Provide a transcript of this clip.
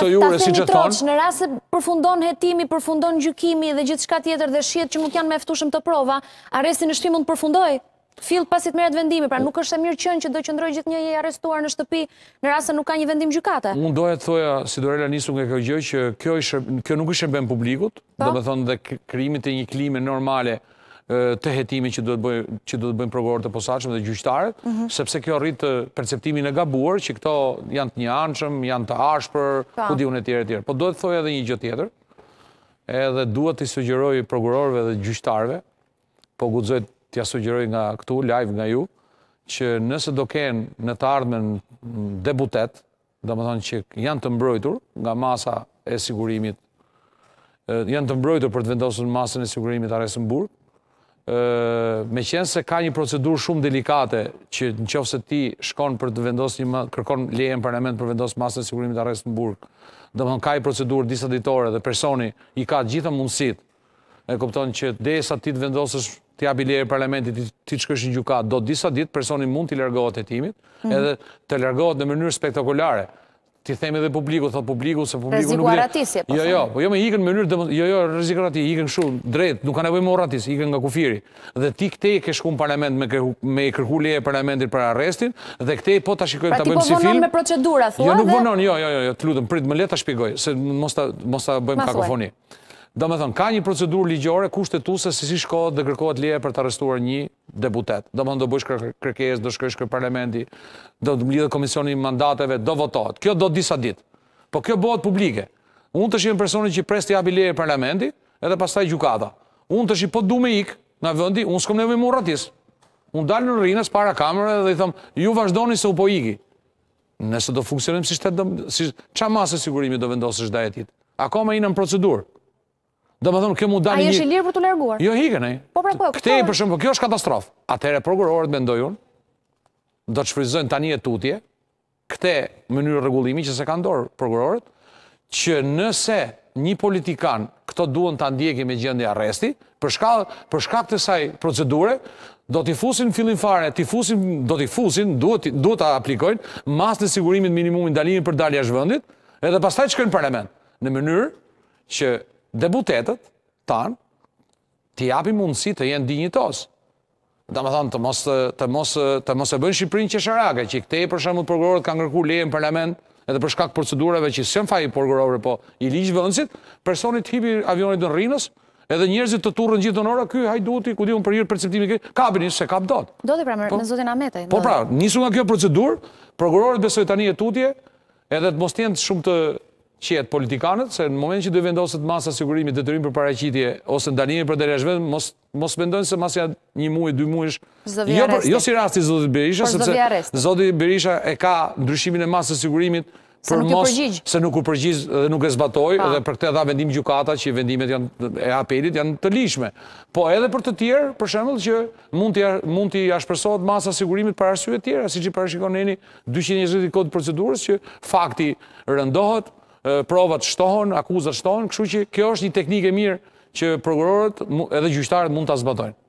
pse jure thonë. Në rrasë se përfundon hetimi, përfundon gjukimi dhe gjithë shka tjetër dhe shqiet që nuk janë meftushëm të prova, aresi në shtimë mund përfundoj? Filë pasit meret vendimi, pra nuk është e mirë qënë që do qëndroj gjithë një e arrestuar në shtëpi në rrasë nuk ka një vendim gjukate. Unë dojë të thoja, si dorela nisu nga kjo gjë, që kjo nuk është e bëm publikut, po. dhe me thonë dhe krimit e një klime normale, të hetimin që duhet bëjmë prokurorët të posaqëm dhe gjyqtarët, mhm. sepse kjo rritë perceptimin e gabuar që këto janë të një anëshëm, janë të ashpër, ku di unë e tjere tjere. Po duhet të thoi edhe një gjëtë tjetër, edhe duhet të i sugjeroj prokurorëve dhe gjyqtarëve, po gudzoj të i sugjeroj nga këtu, live nga ju, që nëse do kenë në të ardhmen debutet, dhe më thonë që janë të mbrojtur nga masa e sigurimit, janë të mbrojtur për të vendosën masën e sigurimit arresën burë, me qenë se ka një procedur shumë delikate që në qofë se ti shkon për të vendos një më, kërkon leje në parlament për vendos masën e sigurimit arrest në burg, dhe më ka i procedur disa ditore dhe personi i ka gjitha mundësit, e kupton që dhe sa ti të vendosës të jabi leje në parlamentit, ti të shkësh një gjukat, do disa ditë personi mund të i lërgohet e timit, mhm. edhe të lërgohet në mënyrë spektakulare, ti themi dhe publiku, thot publiku, se publiku nuk dhe... Rezikuaratisi, po Jo, Jo, jo, jo me ikën mënyrë, jo, jo, rezikuarati, ikën shumë, drejt, nuk ka nevoj më ratisi, ikën nga kufiri. Dhe ti këte i ke shku në parlament me i kërku leje parlamentin për arrestin, dhe këte i po të shikojmë pra të bëjmë po si film... Pra ti po vonon me procedura, thua dhe... Jo, nuk vonon, jo, jo, jo, jo, të lutëm, prit, më leta të shpigoj, se mos të bëjmë kakofoni. Do me thonë, ka një procedurë ligjore, se si shkohet dhe kërkohet leje për arrestuar një deputet. Do më do kërkes, do shkërsh kërë parlamenti, do të mlidhe komisioni mandateve, do votohet. Kjo do disa dit. Po kjo bëhet publike. Unë të shimë personi që i presti abileje parlamenti, edhe pastaj gjukata. Unë të shimë po du me ikë nga vëndi, unë s'kom nevoj mu ratis. Unë dalë në rrinës para kamerë dhe i thëmë, ju vazhdoni se u po iki. Nëse do funksionim si shtetë, qa masë e sigurimi do vendosë shdajetit? Ako me inë në procedurë? Do më thonë, kjo mu dani një... A jeshi lirë për të lerguar? Jo, hikën e. Po pra po, këtë... Këtë e për shumë, kjo është katastrofë. Atere prokurorët me ndojun, do të shfrizojnë tani e tutje, këtë mënyrë regullimi që se ka ndorë prokurorët, që nëse një politikan këto duen të ndjeki me gjendje arresti, për shkak për shkak të saj procedure, do t'i fusin fillin fare, t'i fusin, do t'i fusin, duhet duhet ta aplikojnë mas në sigurimit minimumin dalimin për dalje e edhe pastaj shkojnë parlament në mënyrë që deputetet tanë të japi mundësi të jenë dinjitos. Da më thanë të mos, të mos, të mos e bënë Shqiprin që sharake, që i këte i përshemë të përgërorët kanë ngërku leje në parlament, edhe për shkak procedurave që s'jën faj i përgërorëve, po i ligjë vëndësit, personit hipi avionit në rrinës, edhe njerëzit të turën gjithë në nora, ky hajduti, ku di unë për jirë perceptimi këtë, kapin se kap dot. Do pra më, po, me zotin Ametaj. Po pra, nisu nga kjo procedur, përgërorët besoj tani e tutje, edhe të mos tjenë shumë të, që jetë politikanët, se në moment që dojë vendosët masa sigurimi të të për paracitje, ose në darimi për derejshve, mos vendojnë se masë një muaj, dy muaj ish... Jo, jo si rasti, Zotit Berisha, sepse të zotit Berisha e ka ndryshimin e masa sigurimit për mos... Se nuk ju përgjigjë. Se nuk ju përgjigjë dhe nuk e zbatoj, dhe për këte dha vendim gjukata, që vendimet janë e apelit, janë të lishme. Po edhe për të tjerë, për shemëll, që mund t'i ashpërsohet masa sigurimit për arsyve tjera, si që i parashikon në 220 kodë procedurës që fakti rëndohet, provat shtohen, akuzat shtohen, kështu që kjo është një teknike mirë që prokurorët edhe gjyqtarët mund të azbatojnë.